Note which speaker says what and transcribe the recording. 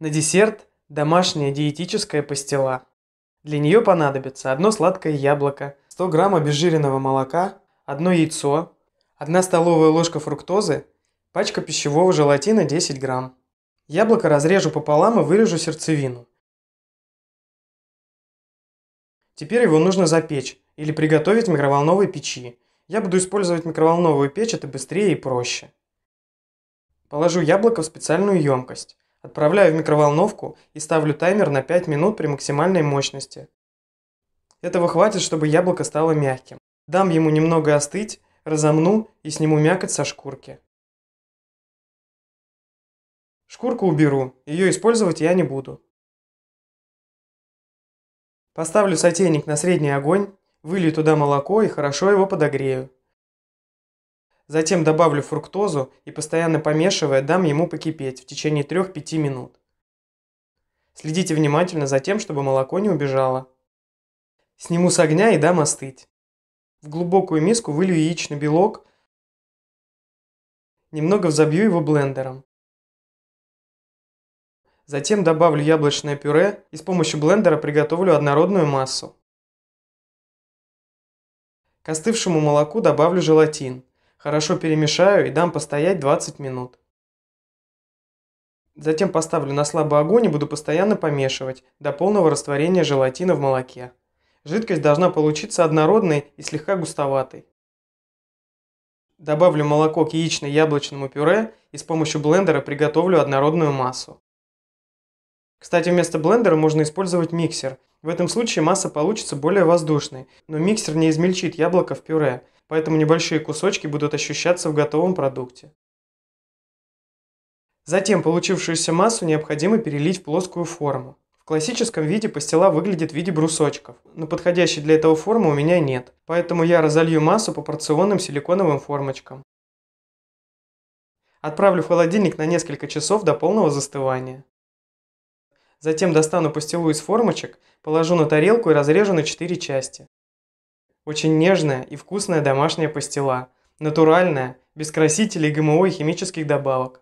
Speaker 1: На десерт домашняя диетическая пастила. Для нее понадобится одно сладкое яблоко, 100 грамм обезжиренного молока, одно яйцо, 1 столовая ложка фруктозы, пачка пищевого желатина 10 грамм. Яблоко разрежу пополам и вырежу сердцевину. Теперь его нужно запечь или приготовить в микроволновой печи. Я буду использовать микроволновую печь, это быстрее и проще. Положу яблоко в специальную емкость. Отправляю в микроволновку и ставлю таймер на 5 минут при максимальной мощности. Этого хватит, чтобы яблоко стало мягким. Дам ему немного остыть, разомну и сниму мякоть со шкурки. Шкурку уберу, ее использовать я не буду. Поставлю сотейник на средний огонь, вылью туда молоко и хорошо его подогрею. Затем добавлю фруктозу и, постоянно помешивая, дам ему покипеть в течение 3-5 минут. Следите внимательно за тем, чтобы молоко не убежало. Сниму с огня и дам остыть. В глубокую миску вылью яичный белок, немного взобью его блендером. Затем добавлю яблочное пюре и с помощью блендера приготовлю однородную массу. К остывшему молоку добавлю желатин. Хорошо перемешаю и дам постоять 20 минут. Затем поставлю на слабый огонь и буду постоянно помешивать до полного растворения желатина в молоке. Жидкость должна получиться однородной и слегка густоватой. Добавлю молоко к яично-яблочному пюре и с помощью блендера приготовлю однородную массу. Кстати, вместо блендера можно использовать миксер. В этом случае масса получится более воздушной, но миксер не измельчит яблоко в пюре, поэтому небольшие кусочки будут ощущаться в готовом продукте. Затем получившуюся массу необходимо перелить в плоскую форму. В классическом виде пастила выглядит в виде брусочков, но подходящей для этого формы у меня нет, поэтому я разолью массу по порционным силиконовым формочкам. Отправлю в холодильник на несколько часов до полного застывания. Затем достану пастилу из формочек, положу на тарелку и разрежу на 4 части. Очень нежная и вкусная домашняя пастила. Натуральная, без красителей ГМО и химических добавок.